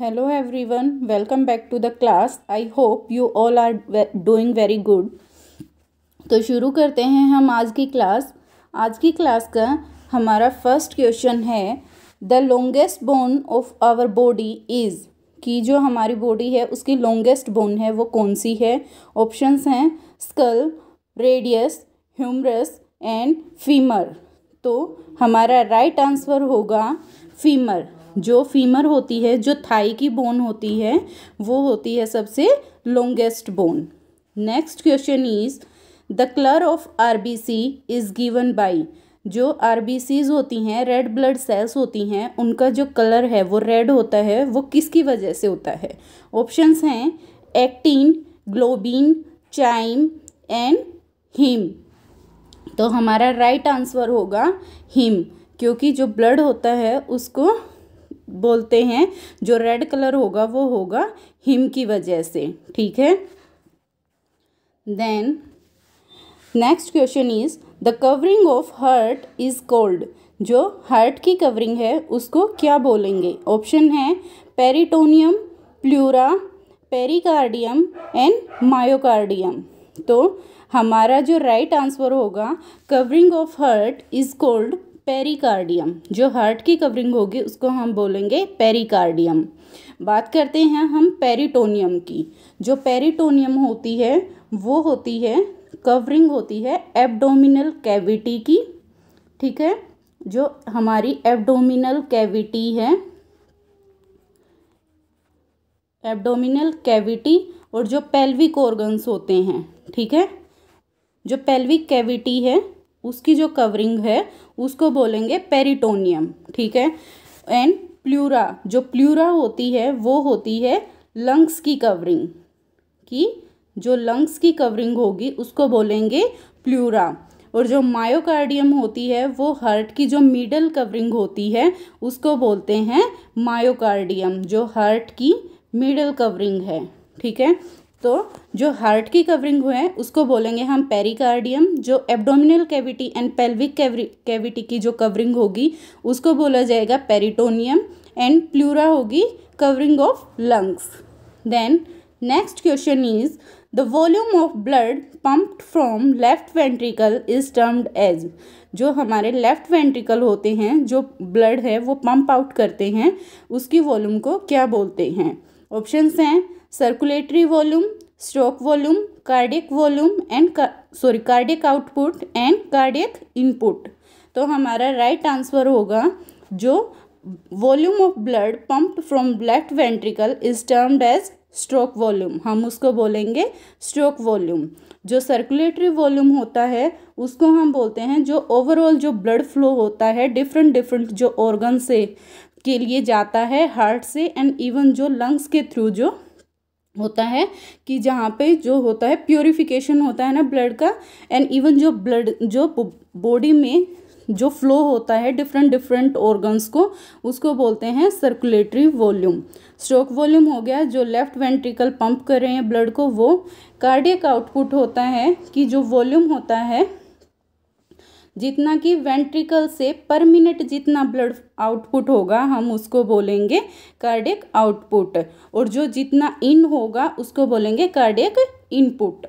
hello everyone welcome back to the class I hope you all are doing very good तो शुरू करते हैं हम आज की क्लास आज की क्लास का हमारा फर्स्ट क्वेश्चन है the longest bone of our body is कि जो हमारी बॉडी है उसकी लॉन्गेस्ट बोन है वो कौन सी है ऑप्शंस हैं skull radius humerus and femur तो हमारा राइट right आंसर होगा फीमर जो फीमर होती है जो थाई की बोन होती है वो होती है सबसे longest bone next question is the colour of R B C is given by जो आर बी सीज होती हैं रेड ब्लड सेल्स होती हैं उनका जो कलर है वो रेड होता है वो किसकी वजह से होता है ऑप्शंस हैं actin globin chime and haem तो हमारा राइट right आंसर होगा हिम क्योंकि जो ब्लड होता है उसको बोलते हैं जो रेड कलर होगा वो होगा हिम की वजह से ठीक है then next question is the covering of heart is called जो हर्ट की कवरिंग है उसको क्या बोलेंगे ऑप्शन है peritoneum pleura pericardium and myocardium तो हमारा जो राइट right आंसर होगा covering of heart is called pericardium जो हार्ट की कवरिंग होगी उसको हम बोलेंगे पेरिकार्डियम बात करते हैं हम पेरिटोनियम की जो पेरिटोनियम होती है वो होती है कवरिंग होती है एब्डोमिनल कैविटी की ठीक है जो हमारी एब्डोमिनल कैविटी है एब्डोमिनल कैविटी और जो पेल्विक ऑर्गन्स होते हैं ठीक है जो पेल्विक कैविटी है उसकी जो कवरिंग है उसको बोलेंगे पेरिटोनियम ठीक है एंड प्लूरा जो प्लूरा होती है वो होती है लंग्स की कवरिंग की जो लंग्स की कवरिंग होगी उसको बोलेंगे प्लूरा और जो मायोकार्डियम होती है वो हार्ट की जो मिडल कवरिंग होती है उसको बोलते हैं मायोकार्डियम जो हार्ट की मिडल कवरिंग है ठीक है तो जो हार्ट की कवरिंग हुए हैं उसको बोलेंगे हम पेरिकार्डियम जो abdominal cavity and pelvic cavity की जो कवरिंग होगी उसको बोला जाएगा पेरिटोनियम एंड प्लूरा होगी covering of lungs then next question is the volume of blood pumped from left ventricle is termed as जो हमारे लेफ्ट वेंट्रिकल होते हैं जो ब्लड है वो पम्प आउट करते हैं उसकी वॉल्यूम को क्या बोलते हैं ऑप्शंस हैं circulatory volume stroke volume cardiac volume and sorry cardiac output and cardiac input तो हमारा राइट right आंसर होगा जो volume of blood pump from left ventricle is termed as stroke volume हम उसको बोलेंगे स्ट्रोक वॉल्यूम जो circulatory volume होता है उसको हम बोलते हैं जो ओवरऑल जो ब्लड फ्लो होता है डिफरेंट डिफरेंट जो ऑर्गन से के लिए जाता है हार्ट से एंड इवन जो लंग्स के थ्रू जो होता है कि जहाँ पे जो होता है प्योरिफिकेशन होता है ना ब्लड का एंड इवन जो ब्लड जो बॉडी में जो फ्लो होता है डिफरेंट डिफरेंट ऑर्गन्स को उसको बोलते हैं सर्कुलेटरी वॉल्यूम स्ट्रोक वॉल्यूम हो गया जो लेफ्ट वेंट्रिकल पंप कर रहे हैं ब्लड को वो कार्डियक आउटपुट होता है कि जो वॉल्यूम होता है जितना कि वेंट्रिकल से पर मिनट जितना ब्लड आउटपुट होगा हम उसको बोलेंगे कार्डियक आउटपुट और जो जितना इन होगा उसको बोलेंगे cardiac input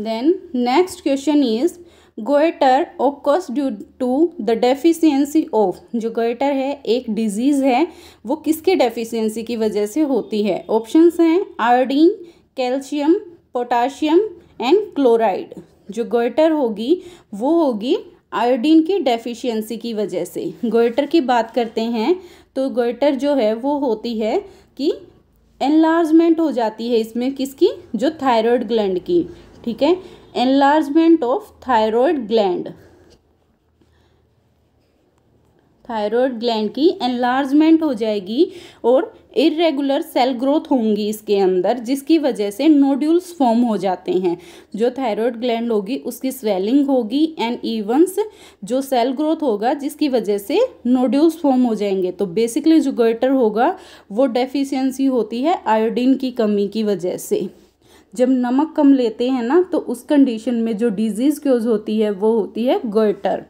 then next question is goitre occurs due to the deficiency of जो गोएटर है एक डिजीज़ है वो किसके डेफिशियंसी की वजह से होती है ऑप्शंस हैं iodine calcium potassium and chloride जो गोइटर होगी वो होगी आयोडीन की डेफिशिएंसी की वजह से गोइटर की बात करते हैं तो गोइटर जो है वो होती है कि एनलार्जमेंट हो जाती है इसमें किसकी जो थायरॉयड ग्लैंड की ठीक है enlargement of thyroid gland thyroid gland की एनलार्जमेंट हो जाएगी और इरेगुलर सेल ग्रोथ होंगी इसके अंदर जिसकी वजह से नोड्यूल्स फॉर्म हो जाते हैं जो थायरॉयड ग्लैंड होगी उसकी स्वेलिंग होगी एंड इवंस जो सेल ग्रोथ होगा जिसकी वजह से नोड्यूल्स फॉर्म हो जाएंगे तो बेसिकली जो गटर होगा वो डेफिशिएंसी होती है आयोडीन की कमी की वजह से जब नमक कम लेते हैं ना तो उस कंडीशन में जो डिजीज़ क्योज होती है वो होती है goitre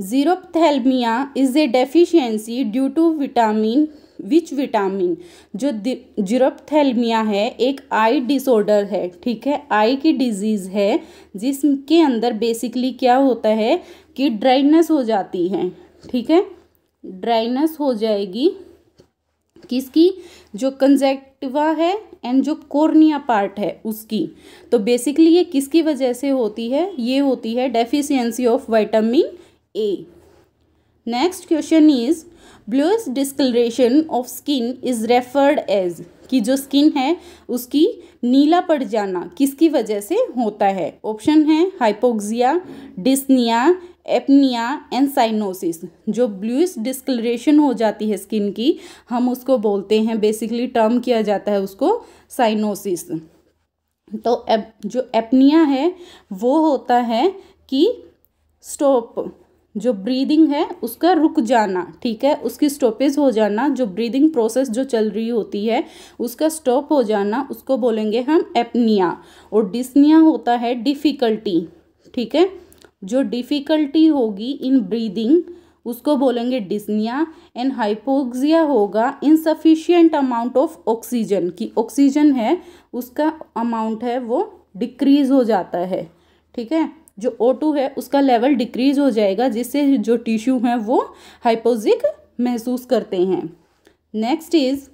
xerophthalmia is a deficiency due to vitamin which vitamin जो जीरोपथैल्मिया है एक आई डिसऑर्डर है ठीक है आई की डिजीज़ है जिसके अंदर बेसिकली क्या होता है कि ड्राइनेस हो जाती है ठीक है ड्राइनेस हो जाएगी किसकी जो कंजेक्टिवा है एंड जो कोर्निया पार्ट है उसकी तो बेसिकली ये किसकी वजह से होती है ये होती है deficiency of vitamin A next question is bluish discolouration of skin is referred as कि जो स्किन है उसकी नीला पड़ जाना किसकी वजह से होता है ऑप्शन है hypoxia dyspnoea apnoea and cyanosis जो ब्लूस डिस्कलरेशन हो जाती है स्किन की हम उसको बोलते हैं बेसिकली टर्म किया जाता है उसको साइनोसिस तो एप, जो एपनिया है वो होता है कि स्टोप जो ब्रीदिंग है उसका रुक जाना ठीक है उसकी स्टॉपेज हो जाना जो ब्रीदिंग प्रोसेस जो चल रही होती है उसका स्टॉप हो जाना उसको बोलेंगे हम एपनिया और डिस्निया होता है डिफ़िकल्टी ठीक है जो डिफ़िकल्टी होगी इन ब्रीदिंग उसको बोलेंगे डिस्निया एंड हाइपोक्सिया होगा इनसफिशियंट अमाउंट ऑफ ऑक्सीजन की ऑक्सीजन है उसका अमाउंट है वो डिक्रीज हो जाता है ठीक है जो ओ है उसका लेवल डिक्रीज हो जाएगा जिससे जो टिश्यू हैं वो हाइपोजिक महसूस करते हैं next is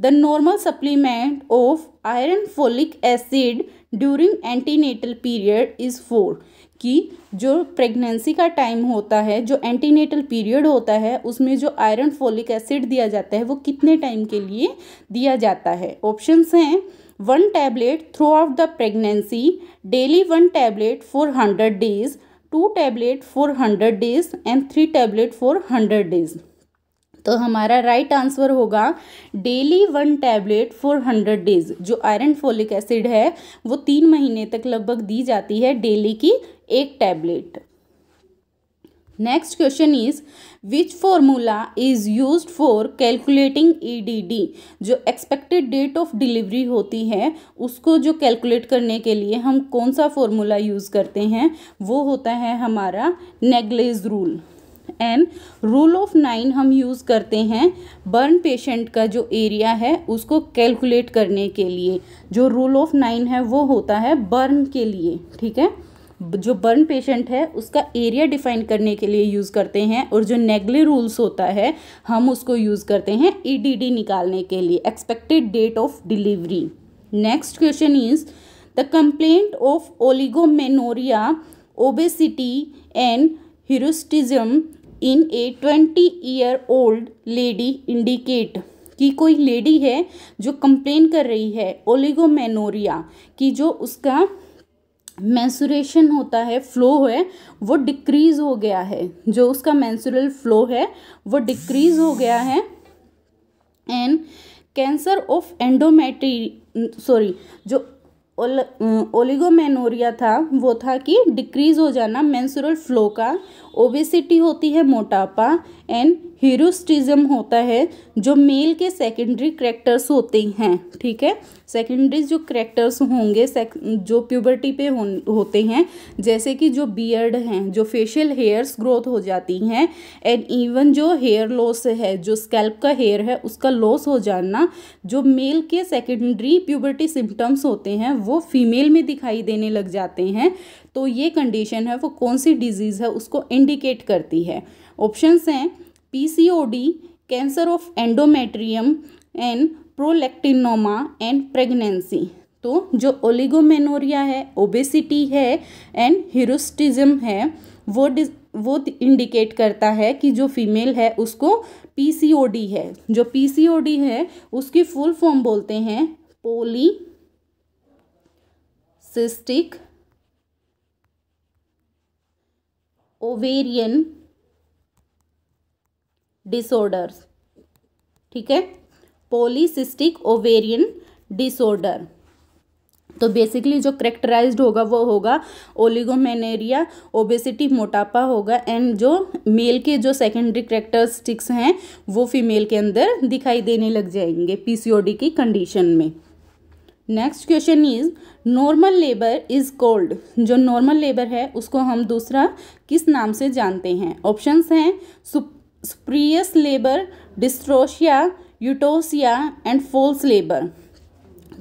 the normal supplement of iron folic acid during antenatal period is for कि जो प्रेगनेंसी का टाइम होता है जो एंटीनेटल पीरियड होता है उसमें जो आयरन फोलिक एसिड दिया जाता है वो कितने टाइम के लिए दिया जाता है ऑप्शंस हैं one tablet throughout the pregnancy daily one tablet for hundred days two tablet for hundred days and three tablet for hundred days तो हमारा राइट right आंसर होगा daily one tablet for hundred days जो iron folic acid है वो तीन महीने तक लगभग दी जाती है डेली की एक tablet next question is which formula is use for calculating EDD जो एक्सपेक्टेड डेट ऑफ डिलीवरी होती है उसको जो कैलकुलेट करने के लिए हम कौन सा फॉर्मूला यूज़ करते हैं वो होता है हमारा Naegele's rule and rule of nine हम यूज़ करते हैं बर्न पेशेंट का जो एरिया है उसको कैलकुलेट करने के लिए जो रूल ऑफ नाइन है वो होता है बर्न के लिए ठीक है जो बर्न पेशेंट है उसका एरिया डिफाइन करने के लिए यूज़ करते हैं और जो नेगले रूल्स होता है हम उसको यूज़ करते हैं ईडीडी e निकालने के लिए expected date of delivery next question is the complaint of oligomenorrhoea obesity and hirsutism in a twenty year old lady indicate कि कोई लेडी है जो कंप्लेन कर रही है ओलिगोमेनोरिया कि जो उसका मैंसुरेशन होता है फ्लो है वो डिक्रीज़ हो गया है जो उसका मैंसुरल फ्लो है वो डिक्रीज़ हो गया है and cancer of endometrium sorry जो ओलिगोमेनोरिया था वो था कि डिक्रीज़ हो जाना मैंसुरल फ्लो का ओबेसिटी होती है मोटापा एंड हीरोस्टिज्म होता है जो मेल के सेकेंडरी करेक्टर्स होते हैं ठीक है सेकेंडरी जो करेक्टर्स होंगे जो प्यूबर्टी पे हो, होते हैं जैसे कि जो बियर्ड हैं जो फेशियल हेयर्स ग्रोथ हो जाती हैं एंड इवन जो हेयर लॉस है जो स्कैल्प का हेयर है उसका लॉस हो जाना जो मेल के सेकेंडरी प्यूबर्टी सिम्टम्स होते हैं वो फीमेल में दिखाई देने लग जाते हैं तो ये कंडीशन है वो कौन सी डिजीज़ है उसको इंडिकेट करती है ऑप्शंस हैं PCOD cancer of endometrium and prolactinoma and pregnancy तो जो ओलिगोमेनोरिया है ओबेसिटी है एंड हिरोस्टिज्म है वो वो इंडिकेट करता है कि जो फीमेल है उसको पीसीओडी है जो पीसीओडी है उसकी फुल फॉर्म बोलते हैं पोली सिस्टिक ओवेरियन डिसऑर्डर्स ठीक है पोलिसिस्टिक ओवेरियन डिसऑर्डर तो बेसिकली जो करेक्टराइज्ड होगा वो होगा ओलिगोमेनेरिया ओबेसिटी मोटापा होगा एंड जो मेल के जो सेकेंडरी करेक्टरिस्टिक्स हैं वो फीमेल के अंदर दिखाई देने लग जाएंगे पीसीओडी की कंडीशन में next question is normal labour is called जो नॉर्मल लेबर है उसको हम दूसरा किस नाम से जानते हैं ऑप्शंस हैं spurious labour dystocia eutocia and false labour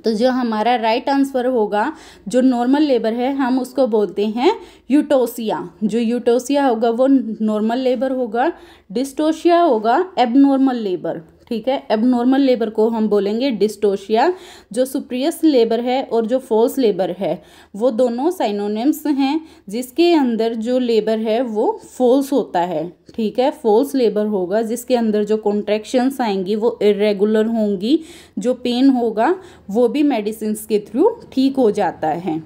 तो जो हमारा राइट आंसर होगा जो नॉर्मल लेबर है हम उसको बोलते हैं यूटोसिया जो यूटोसिया होगा वो नॉर्मल लेबर होगा डिस्टोशिया होगा एबनॉर्मल लेबर ठीक है अब नॉर्मल लेबर को हम बोलेंगे डिस्टोशिया जो सुप्रियस लेबर है और जो फॉल्स लेबर है वो दोनों साइनोनिम्स हैं जिसके अंदर जो लेबर है वो फॉल्स होता है ठीक है फॉल्स लेबर होगा जिसके अंदर जो कॉन्ट्रैक्शंस आएंगी वो इरेगुलर होंगी जो पेन होगा वो भी मेडिसिन के थ्रू ठीक हो जाता है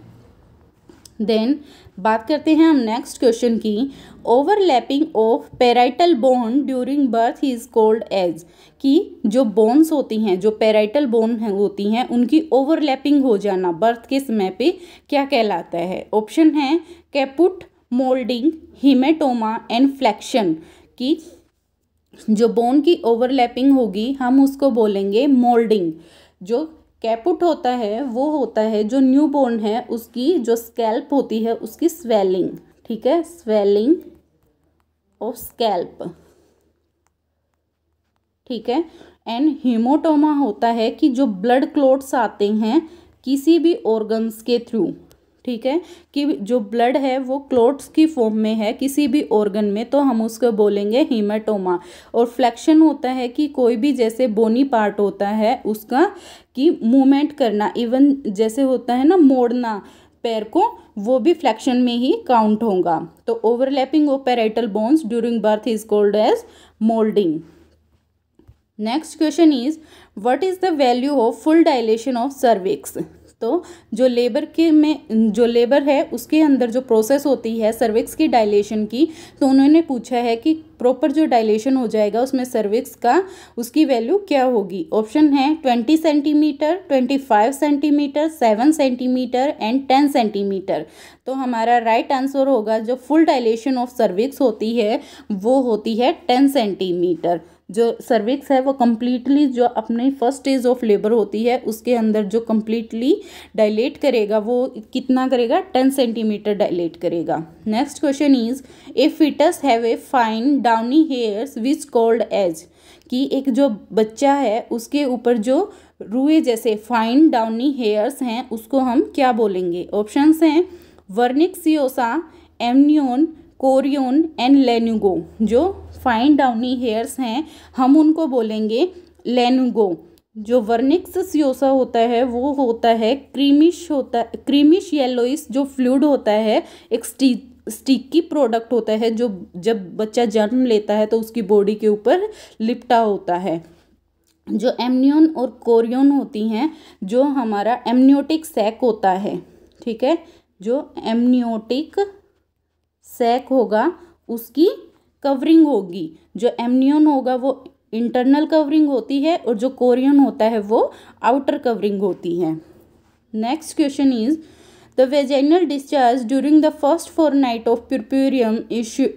देन बात करते हैं हम नेक्स्ट क्वेश्चन की overlapping of parietal bone during birth is called as कि जो बोन्स होती हैं जो पेराइटल बोन है, होती हैं उनकी ओवरलैपिंग हो जाना बर्थ के समय पे क्या कहलाता है ऑप्शन है caput moulding haematoma and flexion की जो बोन की ओवरलैपिंग होगी हम उसको बोलेंगे मोल्डिंग जो कैपुट होता है वो होता है जो न्यू बोर्न है उसकी जो स्कैल्प होती है उसकी स्वेलिंग ठीक है स्वेलिंग ऑफ स्कैल्प ठीक है एंड हीमोटोमा होता है कि जो ब्लड क्लोट्स आते हैं किसी भी ऑर्गन्स के थ्रू ठीक है कि जो ब्लड है वो क्लोट्स की फॉर्म में है किसी भी ऑर्गन में तो हम उसको बोलेंगे हीमाटोमा और फ्लैक्शन होता है कि कोई भी जैसे बोनी पार्ट होता है उसका कि मूवमेंट करना इवन जैसे होता है ना मोड़ना पैर को वो भी फ्लैक्शन में ही काउंट होगा तो overlapping of parietal bones during birth is called as moulding next question is what is the value of full dilation of cervix दोस्तों जो लेबर के में जो लेबर है उसके अंदर जो प्रोसेस होती है सर्विक्स की डायलेशन की तो उन्होंने पूछा है कि प्रॉपर जो डायलेशन हो जाएगा उसमें सर्विक्स का उसकी वैल्यू क्या होगी ऑप्शन है twenty centimetre twenty five centimetre seven centimetre and ten centimetre तो हमारा राइट आंसर होगा जो फुल डायलेशन ऑफ सर्विक्स होती है वो होती है टेन सेंटीमीटर जो सर्विक्स है वो कम्प्लीटली जो अपने फर्स्ट स्टेज ऑफ लेबर होती है उसके अंदर जो कम्प्लीटली डायलेट करेगा वो कितना करेगा टेन सेंटीमीटर डायलेट करेगा next question is a foetus have a fine downy hairs which called as कि एक जो बच्चा है उसके ऊपर जो रुए जैसे फाइन डाउनी हेयर्स हैं उसको हम क्या बोलेंगे ऑप्शंस हैं vernix caseosa amnion chorion and lanugo जो फाइन डाउनी हेयर्स हैं हम उनको बोलेंगे लेनुगो जो वर्निक्स सियोसा होता है वो होता है क्रीमिश होता क्रीमिश येलोइस जो फ्लूड होता है एक स्टी स्टिकी प्रोडक्ट होता है जो जब बच्चा जन्म लेता है तो उसकी बॉडी के ऊपर लिपटा होता है जो एमनियन और कोरियन होती हैं जो हमारा एमनियोटिक सैक होता है ठीक है जो एमनियोटिक सैक होगा उसकी कवरिंग होगी जो एमनियन होगा वो इंटरनल कवरिंग होती है और जो कोरियन होता है वो आउटर कवरिंग होती है next question is the vaginal discharge during the first four night of puerperium issue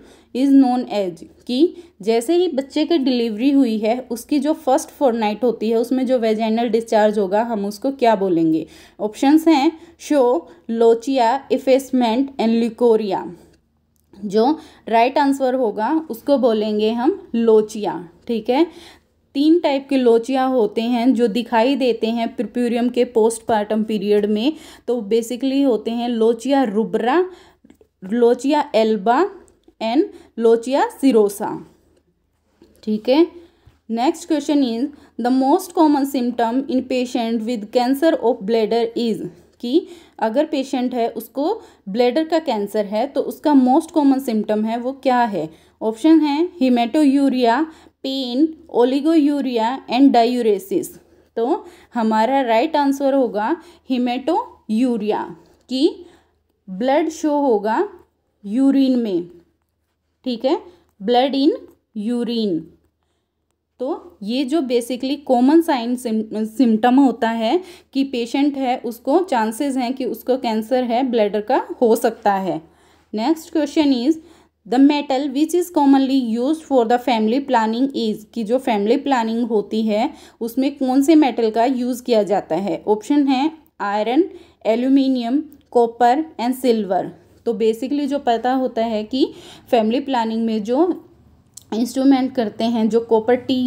is known as कि जैसे ही बच्चे की डिलीवरी हुई है उसकी जो फर्स्ट फोर नाइट होती है उसमें जो वेजाइनल डिस्चार्ज होगा हम उसको क्या बोलेंगे ऑप्शंस हैं show lochia effacement and leucorrhoea जो राइट आंसर होगा उसको बोलेंगे हम लोचिया ठीक है तीन टाइप के लोचिया होते हैं जो दिखाई देते हैं प्रिप्यूरियम के पोस्टपार्टम पीरियड में तो बेसिकली होते हैं lochia rubra lochia alba and lochia serosa ठीक है next question is the most common symptom in patient with cancer of bladder is कि अगर पेशेंट है उसको ब्लैडर का कैंसर है तो उसका मोस्ट कॉमन सिम्टम है वो क्या है ऑप्शन है haematuria pain oliguria and diuresis तो हमारा राइट आंसर होगा हिमेटोयूरिया की ब्लड शो होगा यूरिन में ठीक है ब्लड इन यूरिन तो ये जो बेसिकली कॉमन साइन सिम्टम होता है कि पेशेंट है उसको चांसेस हैं कि उसको कैंसर है ब्लैडर का हो सकता है next question is the metal which is commonly use for the family planning is की जो फैमिली प्लानिंग होती है उसमें कौन से मेटल का यूज़ किया जाता है ऑप्शन है iron aluminium copper and silver तो बेसिकली जो पता होता है कि फैमिली प्लानिंग में जो इंस्ट्रूमेंट करते हैं जो कॉपर टी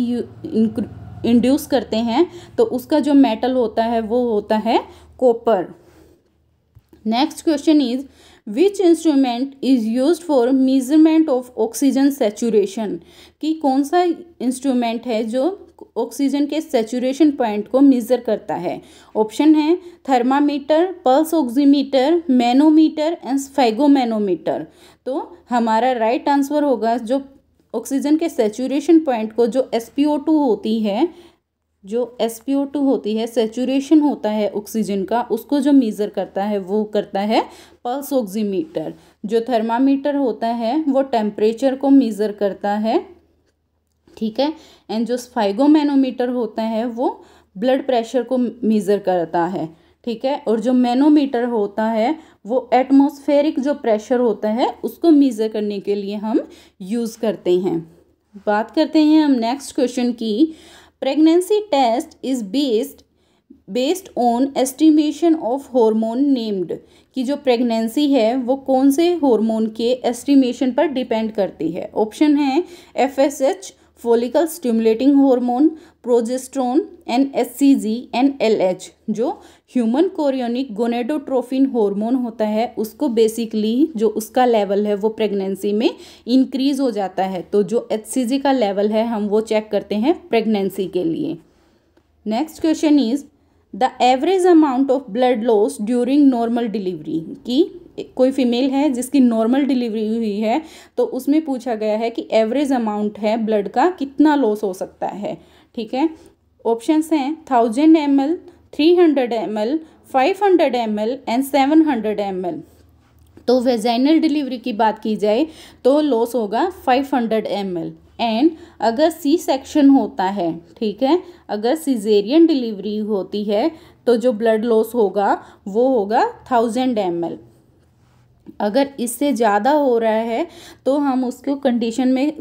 इंड्यूस करते हैं तो उसका जो मेटल होता है वो होता है copper next question is which instrument is use for measurement of oxygen saturation कि कौन सा इंस्ट्रूमेंट है जो ऑक्सीजन के सेचुरेशन पॉइंट को मेज़र करता है ऑप्शन है thermometer pulse oximeter manometer and sphygmomanometer तो हमारा राइट right आंसर होगा जो ऑक्सीजन के सेचूरेशन पॉइंट को जो एस होती है जो एस होती है सेचूरेशन होता है ऑक्सीजन का उसको जो मीज़र करता है वो करता है पल्स ऑक्सीमीटर जो थर्मामीटर होता है वो टेम्परेचर को मीज़र करता है ठीक है एंड जो स्फाइगोमैनोमीटर होता है वो ब्लड प्रेशर को मीज़र करता है ठीक है और जो मैनोमीटर होता है वो एटमॉस्फेरिक जो प्रेशर होता है उसको मीज़र करने के लिए हम यूज़ करते हैं बात करते हैं हम नेक्स्ट क्वेश्चन की pregnancy test is based based on estimation of hormone named कि जो प्रेगनेंसी है वो कौन से हार्मोन के एस्टिमेशन पर डिपेंड करती है ऑप्शन है F S H follicle stimulating hormone progesterone and S C G and L H जो ह्यूमन कोरियोनिक गोनेडोट्रोफिन हार्मोन होता है उसको बेसिकली जो उसका लेवल है वो प्रेगनेंसी में इंक्रीज हो जाता है तो जो एच का लेवल है हम वो चेक करते हैं प्रेगनेंसी के लिए next question is the average amount of blood loss during normal delivery की कोई फीमेल है जिसकी नॉर्मल डिलीवरी हुई है तो उसमें पूछा गया है कि एवरेज अमाउंट है ब्लड का कितना लॉस हो सकता है ठीक है ऑप्शंस हैं thousand M L 300 ml 500 ml and 700 ml तो वेजाइनल डिलीवरी की बात की जाए तो लॉस होगा 500 हंड्रेड एंड अगर सी सेक्शन होता है ठीक है अगर सीजेरियन डिलीवरी होती है तो जो ब्लड लॉस होगा वो होगा थाउजेंड एम अगर इससे ज़्यादा हो रहा है तो हम उसको कंडीशन में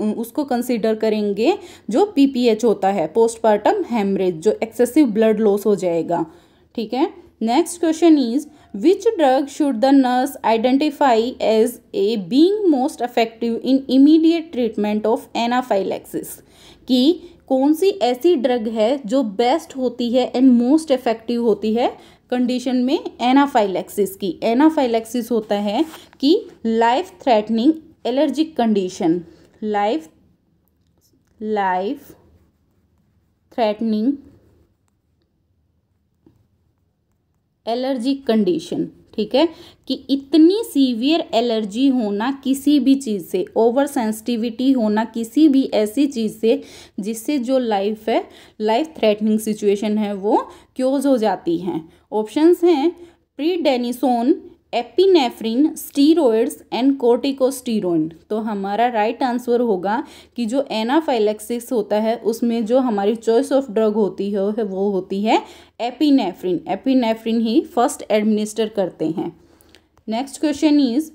उसको कंसिडर करेंगे जो पीपीएच होता है पोस्टपार्टम हेमरेज जो एक्सेसिव ब्लड लॉस हो जाएगा ठीक है next question is which drug should the nurse identify as a being most effective in immediate treatment of anaphylaxis कि कौन सी ऐसी ड्रग है जो बेस्ट होती है एंड मोस्ट इफेक्टिव होती है कंडीशन में एनाफाइलेक्सिस की एनाफाइलेक्सिस होता है कि life threatening allergic condition life life threatening allergy condition ठीक है कि इतनी सीवियर एलर्जी होना किसी भी चीज़ से ओवर सेंसिटिविटी होना किसी भी ऐसी चीज़ से जिससे जो लाइफ है लाइफ थ्रेटनिंग सिचुएशन है वो क्योज हो जाती हैं ऑप्शंस हैं prednisone epinephrine steroids and corticosteroid तो हमारा राइट right आंसर होगा कि जो एनाफाइलेक्सिस होता है उसमें जो हमारी चॉइस ऑफ ड्रग होती है वो होती है एपिनेफ्रिन एपिनेफ्रिन ही फर्स्ट एडमिनिस्टर करते हैं next question is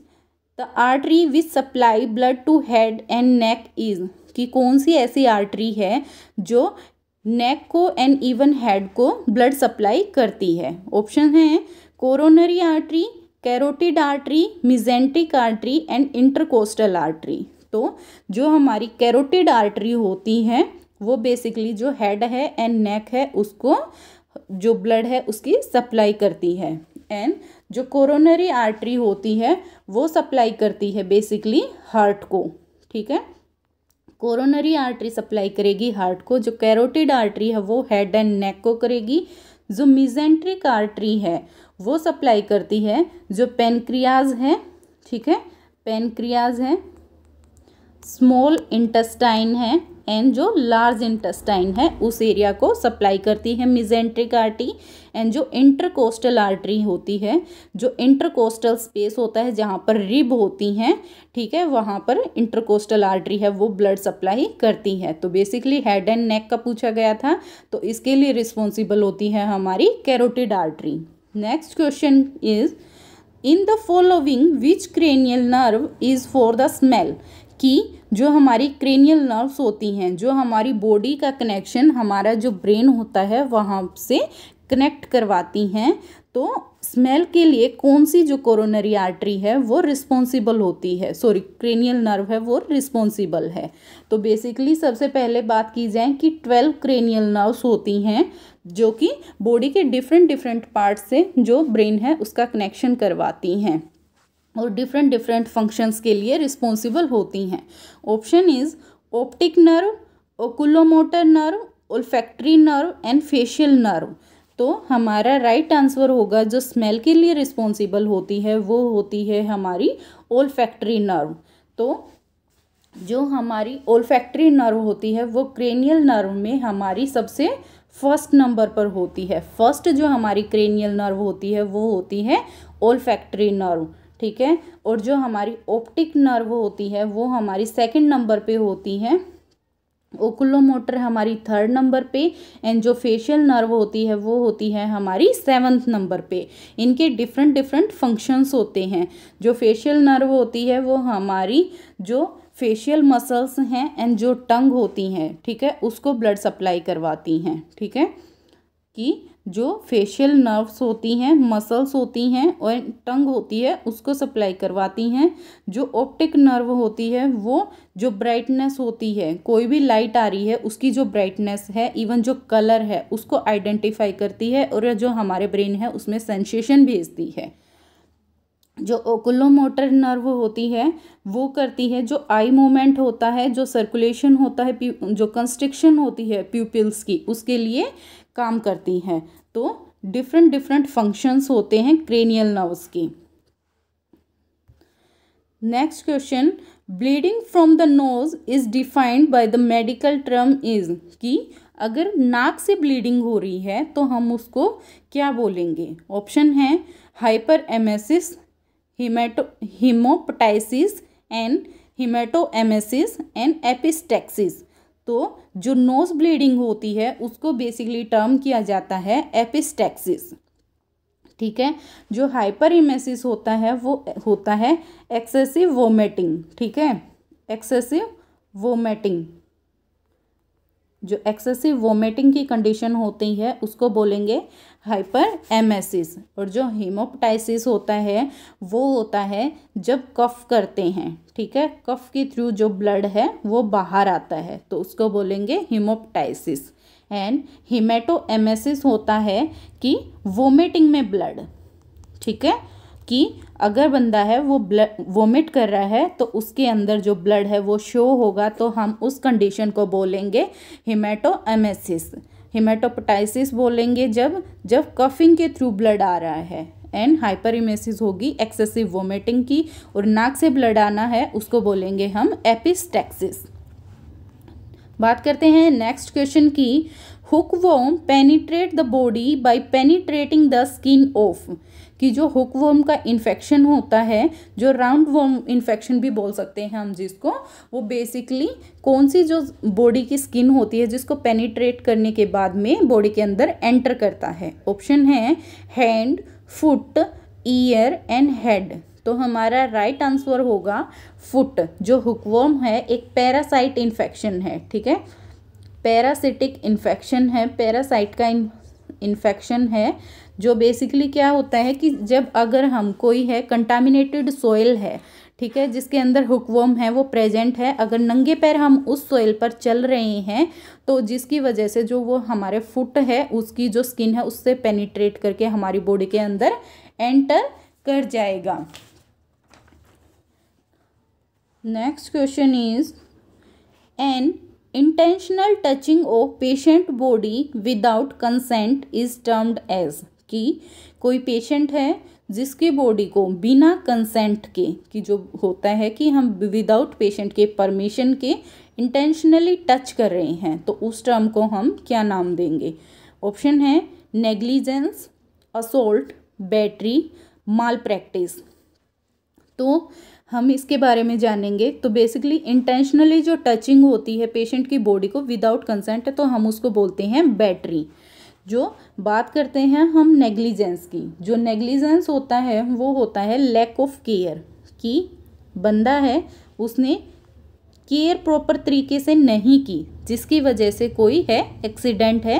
the artery which supply blood to head and neck is कि कौन सी ऐसी आर्टरी है जो नेक को एंड इवन हेड को ब्लड सप्लाई करती है ऑप्शन है coronary artery carotid artery mesenteric artery and intercostal artery तो जो हमारी कैरोटिड आर्टरी होती है वो बेसिकली जो हेड है एंड नेक है उसको जो ब्लड है उसकी सप्लाई करती है एंड जो कोरोनरी आर्टरी होती है वो सप्लाई करती है बेसिकली हार्ट को ठीक है कोरोनरी आर्टरी सप्लाई करेगी हार्ट को जो कैरोटिड आर्टरी है वो हेड एंड नेक को करेगी जो मिजेंट्रिक आर्टरी है वो सप्लाई करती है जो पेनक्रियाज हैं ठीक है पेनक्रियाज हैं स्मॉल इंटस्टाइन है एंड जो लार्ज इंटस्टाइन है उस एरिया को सप्लाई करती है मिजेंट्रिक आर्टी एंड जो इंटरकोस्टल आर्टरी होती है जो इंटरकोस्टल स्पेस होता है जहाँ पर रिब होती हैं ठीक है वहाँ पर इंटरकोस्टल आर्टरी है वो ब्लड सप्लाई करती है तो बेसिकली हेड एंड नेक का पूछा गया था तो इसके लिए रिस्पॉन्सिबल होती है हमारी carotid artery next question is in the following which cranial nerve is for the smell कि जो हमारी क्रेनियल नर्व्स होती हैं जो हमारी बॉडी का कनेक्शन हमारा जो ब्रेन होता है वहाँ से कनेक्ट करवाती हैं तो स्मेल के लिए कौन सी जो कोरोनरी आर्टरी है वो रिस्पॉन्सिबल होती है सॉरी क्रेनियल नर्व है वो रिस्पॉन्सिबल है तो बेसिकली सबसे पहले बात की जाए कि ट्वेल्व क्रेनियल नर्व्स होती हैं जो कि बॉडी के डिफरेंट डिफरेंट पार्ट से जो ब्रेन है उसका कनेक्शन करवाती हैं और डिफरेंट डिफरेंट फंक्शंस के लिए रिस्पॉन्सिबल होती हैं option is optic nerve oculomotor nerve olfactory nerve and facial nerve तो हमारा राइट आंसर होगा जो स्मेल के लिए रिस्पॉन्सिबल होती है वो होती है हमारी ओल्फैक्ट्री नर्व तो जो हमारी ओल्फैक्ट्री नर्व होती है वो क्रेनियल नर्व में हमारी सबसे फर्स्ट नंबर पर होती है फर्स्ट जो हमारी क्रेनियल नर्व होती है वो होती है ओल फैक्ट्री नर्व ठीक है और जो हमारी ऑप्टिक नर्व होती है वो हमारी सेकंड नंबर पे होती है ओकुलोमोटर हमारी थर्ड नंबर पे एंड जो फेशियल नर्व होती है वो होती है हमारी सेवन्थ नंबर पे इनके डिफरेंट डिफरेंट फंक्शंस होते हैं जो फेशियल नर्व होती है वो हमारी जो फेशियल मसल्स हैं एंड जो टंग होती हैं ठीक है उसको ब्लड सप्लाई करवाती हैं ठीक है कि जो फेशियल नर्व्स होती हैं मसल्स होती हैं और टंग होती है उसको सप्लाई करवाती हैं जो ऑप्टिक नर्व होती है वो जो ब्राइटनेस होती है कोई भी लाइट आ रही है उसकी जो ब्राइटनेस है इवन जो कलर है उसको आइडेंटिफाई करती है और जो हमारे ब्रेन है उसमें सेंसेशन भेजती है जो ओकुलोमोटर नर्व होती है वो करती है जो आई मूवमेंट होता है जो सर्कुलेशन होता है जो कंस्ट्रिक्शन होती है प्यूपिल्स की उसके लिए काम करती है तो डिफरेंट डिफरेंट फंक्शंस होते हैं क्रेनियल नर्व्स की next question bleeding from the nose is defined by the medical term is कि अगर नाक से ब्लीडिंग हो रही है तो हम उसको क्या बोलेंगे ऑप्शन है hyperemesis hemato hemoptysis and hematemesis and epistaxis तो जो नोज ब्लीडिंग होती है उसको बेसिकली टर्म किया जाता है एपिस्टेक्सिस ठीक है जो हाइपर इमेसिस होता है वो होता है एक्सेसिव वोमेटिंग ठीक है एक्सेसिव वोमेटिंग जो एक्सेसिव वोमिटिंग की कंडीशन होती है उसको बोलेंगे हाइपर एमएसिस और जो हीमोपटाइसिस होता है वो होता है जब कफ करते हैं ठीक है कफ के थ्रू जो ब्लड है वो बाहर आता है तो उसको बोलेंगे हीमोपटाइसिस एंड हीमेटो एमएसिस होता है कि वोमिटिंग में ब्लड ठीक है कि अगर बंदा है वो ब्लड वोमिट कर रहा है तो उसके अंदर जो ब्लड है वो शो होगा तो हम उस कंडीशन को बोलेंगे हिमेटो एमेसिस हिमेटोपोटाइसिस बोलेंगे जब जब कफिंग के थ्रू ब्लड आ रहा है एंड हाइपरिमेसिस होगी एक्सेसिव वोमिटिंग की और नाक से ब्लड आना है उसको बोलेंगे हम एपिस्टेक्सिस बात करते हैं नेक्स्ट क्वेश्चन की hookworm penetrate the body by penetrating the skin of कि जो हुक वर्म का इन्फेक्शन होता है जो राउंड वर्म इन्फेक्शन भी बोल सकते हैं हम जिसको वो बेसिकली कौन सी जो बॉडी की स्किन होती है जिसको पेनिट्रेट करने के बाद में बॉडी के अंदर एंटर करता है ऑप्शन है hand foot ear and head तो हमारा राइट आंसर होगा फुट जो हुकवर्म है एक पैरासाइट इन्फेक्शन है ठीक है पैरासिटिक इन्फेक्शन है पैरासाइट का इन्फेक्शन है जो बेसिकली क्या होता है कि जब अगर हम कोई है कंटामिनेटेड सोयल है ठीक है जिसके अंदर हुकवम है वो प्रेजेंट है अगर नंगे पैर हम उस सोयल पर चल रहे हैं तो जिसकी वजह से जो वो हमारे फुट है उसकी जो स्किन है उससे पेनिट्रेट करके हमारी बॉडी के अंदर एंटर कर जाएगा next question is an intentional touching of patient body without consent is termed as कि कोई पेशेंट है जिसके बॉडी को बिना कंसेंट के कि जो होता है कि हम विदाउट पेशेंट के परमिशन के इंटेंशनली टच कर रहे हैं तो उस टर्म को हम क्या नाम देंगे ऑप्शन है negligence assault battery malpractice तो हम इसके बारे में जानेंगे तो बेसिकली इंटेंशनली जो टचिंग होती है पेशेंट की बॉडी को विदाउट कंसेंट तो हम उसको बोलते हैं बैटरी जो बात करते हैं हम नेग्लिजेंस की जो नेग्लिजेंस होता है वो होता है लैक ऑफ केयर कि बंदा है उसने केयर प्रॉपर तरीके से नहीं की जिसकी वजह से कोई है एक्सीडेंट है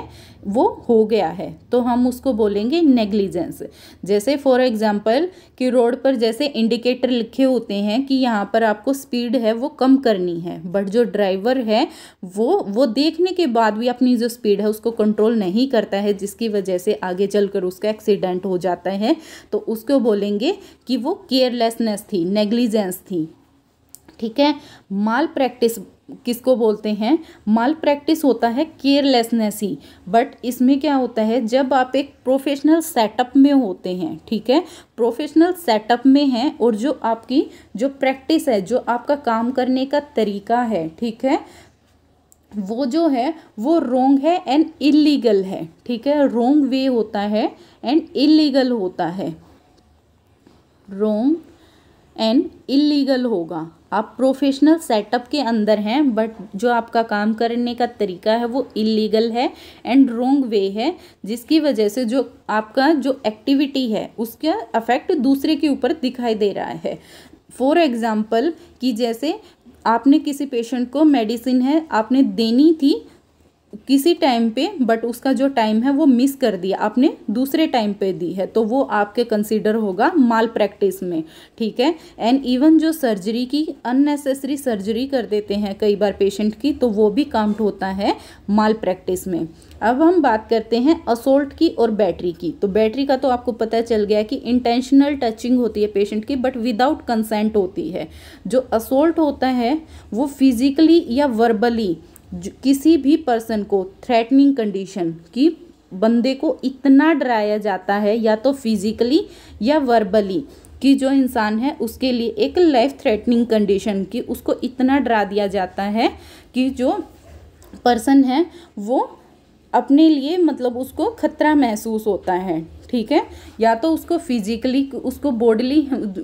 वो हो गया है तो हम उसको बोलेंगे नेग्लिजेंस जैसे फॉर एग्जांपल कि रोड पर जैसे इंडिकेटर लिखे होते हैं कि यहाँ पर आपको स्पीड है वो कम करनी है बट जो ड्राइवर है वो वो देखने के बाद भी अपनी जो स्पीड है उसको कंट्रोल नहीं करता है जिसकी वजह से आगे चल कर उसका एक्सीडेंट हो जाता है तो उसको बोलेंगे कि वो केयरलेसनेस थी नेग्लिजेंस थी ठीक है माल प्रैक्टिस किसको बोलते हैं माल प्रैक्टिस होता है केयरलेसनेस ही बट इसमें क्या होता है जब आप एक प्रोफेशनल सेटअप में होते हैं ठीक है प्रोफेशनल सेटअप में हैं और जो आपकी जो प्रैक्टिस है जो आपका काम करने का तरीका है ठीक है वो जो है वो रोंग है एंड इलीगल है ठीक है रोंग वे होता है एंड इलीगल होता है रोंग एंड इलीगल होगा आप प्रोफेशनल सेटअप के अंदर हैं बट जो आपका काम करने का तरीका है वो इलीगल है एंड रोंग वे है जिसकी वजह से जो आपका जो एक्टिविटी है उसका अफेक्ट दूसरे के ऊपर दिखाई दे रहा है फॉर एग्ज़ाम्पल कि जैसे आपने किसी पेशेंट को मेडिसिन है आपने देनी थी किसी टाइम पे बट उसका जो टाइम है वो मिस कर दिया आपने दूसरे टाइम पे दी है तो वो आपके कंसिडर होगा माल प्रैक्टिस में ठीक है एंड इवन जो सर्जरी की अननेसेसरी सर्जरी कर देते हैं कई बार पेशेंट की तो वो भी काउंट होता है माल प्रैक्टिस में अब हम बात करते हैं असोल्ट की और बैटरी की तो बैटरी का तो आपको पता चल गया कि इंटेंशनल टचिंग होती है पेशेंट की बट विदाउट कंसेंट होती है जो असोल्ट होता है वो फिजिकली या वर्बली किसी भी पर्सन को थ्रेटनिंग कंडीशन की बंदे को इतना डराया जाता है या तो फिजिकली या वर्बली कि जो इंसान है उसके लिए एक लाइफ थ्रेटनिंग कंडीशन की उसको इतना डरा दिया जाता है कि जो पर्सन है वो अपने लिए मतलब उसको खतरा महसूस होता है ठीक है या तो उसको फिजिकली उसको बॉडली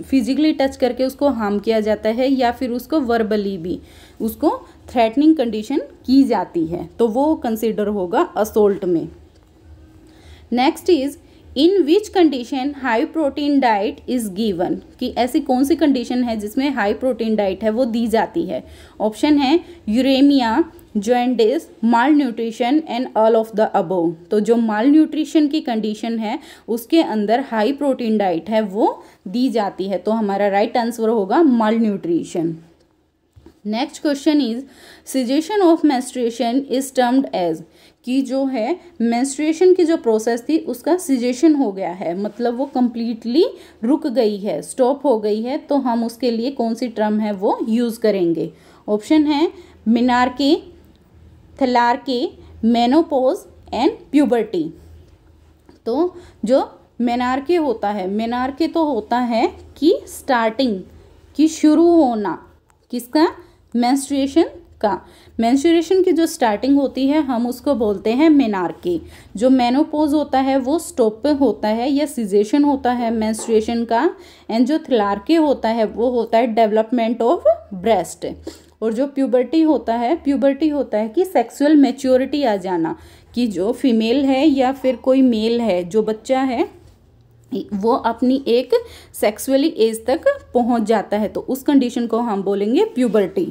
फिजिकली टच करके उसको हार्म किया जाता है या फिर उसको वर्बली भी उसको थ्रेटनिंग कंडीशन की जाती है तो वो कंसिडर होगा असोल्ट में next is in which condition high protein diet is given कि ऐसी कौन सी कंडीशन है जिसमें हाई प्रोटीन डाइट है वो दी जाती है ऑप्शन है uremia jaundice malnutrition and all of the above तो जो माल न्यूट्रिशन की कंडीशन है उसके अंदर हाई प्रोटीन डाइट है वो दी जाती है तो हमारा राइट right आंसर होगा malnutrition next question is cessation of menstruation is termed as कि जो है मेंस्ट्रुएशन की जो प्रोसेस थी उसका सिजेशन हो गया है मतलब वो कम्प्लीटली रुक गई है स्टॉप हो गई है तो हम उसके लिए कौन सी टर्म है वो यूज़ करेंगे ऑप्शन है मिनार के थलार के मेनोपोज एंड प्यूबर्टी तो जो मेनार के होता है मेनार के तो होता है कि स्टार्टिंग कि शुरू होना किसका मैंस्ट्रिएशन का मैंस्ट्रिएशन की जो स्टार्टिंग होती है हम उसको बोलते हैं मेनार्की जो मेनोपोज होता है वो स्टॉप होता है या सीजेशन होता है मैंस्ट्रिएशन का एंड जो थलार्की होता है वो होता है डेवलपमेंट ऑफ ब्रेस्ट और जो प्यूबर्टी होता है प्यूबर्टी होता है कि सेक्सुअल मेच्योरिटी आ जाना कि जो फीमेल है या फिर कोई मेल है जो बच्चा है वो अपनी एक सेक्सुअली एज तक पहुंच जाता है तो उस कंडीशन को हम बोलेंगे puberty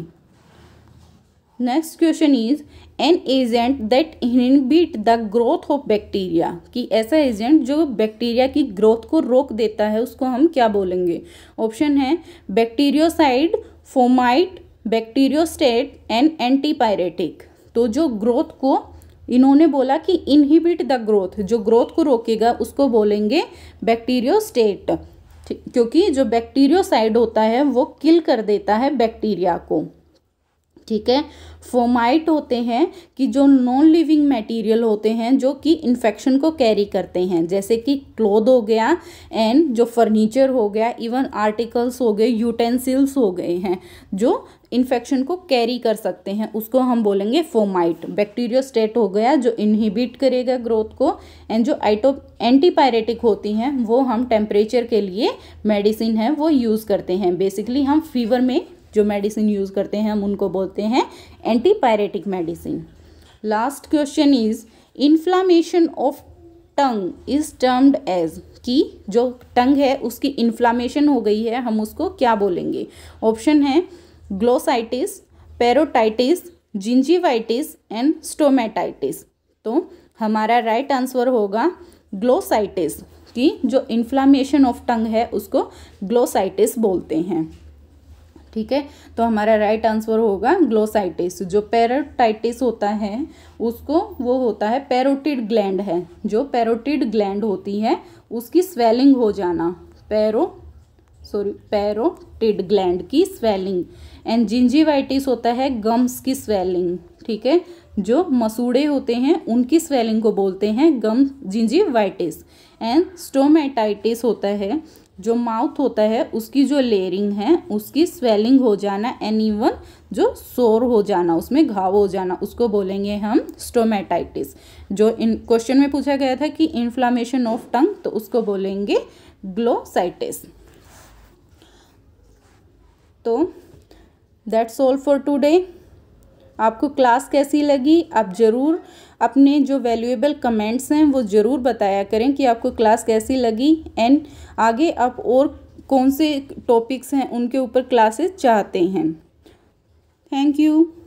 next question is an agent that inhibit the growth of bacteria कि ऐसा एजेंट जो बैक्टीरिया की ग्रोथ को रोक देता है उसको हम क्या बोलेंगे ऑप्शन है bacteriocide fomite bacteriostat and antipyretic तो जो ग्रोथ को इन्होंने बोला कि इनहिबिट द ग्रोथ जो ग्रोथ को रोकेगा उसको बोलेंगे बैक्टीरियो स्टेट क्योंकि जो बैक्टीरियोसाइड होता है वो किल कर देता है बैक्टीरिया को ठीक है फोमाइट होते हैं कि जो नॉन लिविंग मटेरियल होते हैं जो कि इन्फेक्शन को कैरी करते हैं जैसे कि क्लोथ हो गया एंड जो फर्नीचर हो गया इवन आर्टिकल्स हो गए यूटेंसिल्स हो गए हैं जो इन्फेक्शन को कैरी कर सकते हैं उसको हम बोलेंगे फोमाइट बैक्टीरियो स्टेट हो गया जो इनहिबिट करेगा ग्रोथ को एंड जो आइटो एंटीपायरेटिक होती हैं वो हम टेम्परेचर के लिए मेडिसिन है वो यूज़ करते हैं बेसिकली हम फीवर में जो मेडिसिन यूज़ करते हैं हम उनको बोलते हैं antipyretic medicine last question is inflammation of tongue is termed as कि जो टंग है उसकी इन्फ्लामेशन हो गई है हम उसको क्या बोलेंगे ऑप्शन है glossitis parotitis gingivitis and stomatitis तो हमारा राइट right आंसर होगा ग्लोसाइटिस की जो इन्फ्लामेशन ऑफ टंग है उसको ग्लोसाइटिस बोलते हैं ठीक है तो हमारा राइट आंसर होगा ग्लोसाइटिस जो पैरोटाइटिस होता है उसको वो होता है पैरोटिड ग्लैंड है जो पैरोटिड ग्लैंड होती है उसकी स्वेलिंग हो जाना पैरो सॉरी पैरोटिड ग्लैंड की स्वेलिंग एंड जिंजीवाइटिस होता है गम्स की स्वेलिंग ठीक है जो मसूड़े होते हैं उनकी स्वेलिंग को बोलते हैं गम जिंजीवाइटिस एंड स्टोमेटाइटिस होता है जो माउथ होता है उसकी जो लेयरिंग है उसकी स्वेलिंग हो जाना एनी वन जो सोर हो जाना उसमें घाव हो जाना उसको बोलेंगे हम स्टोमेटाइटिस जो इन क्वेश्चन में पूछा गया था कि इन्फ्लामेशन ऑफ टंग तो उसको बोलेंगे ग्लोसाइटिस तो दैट्स ऑल फॉर टुडे आपको क्लास कैसी लगी आप ज़रूर अपने जो वैल्यूएबल कमेंट्स हैं वो ज़रूर बताया करें कि आपको क्लास कैसी लगी एंड आगे आप और कौन से टॉपिक्स हैं उनके ऊपर क्लासेस चाहते हैं थैंक यू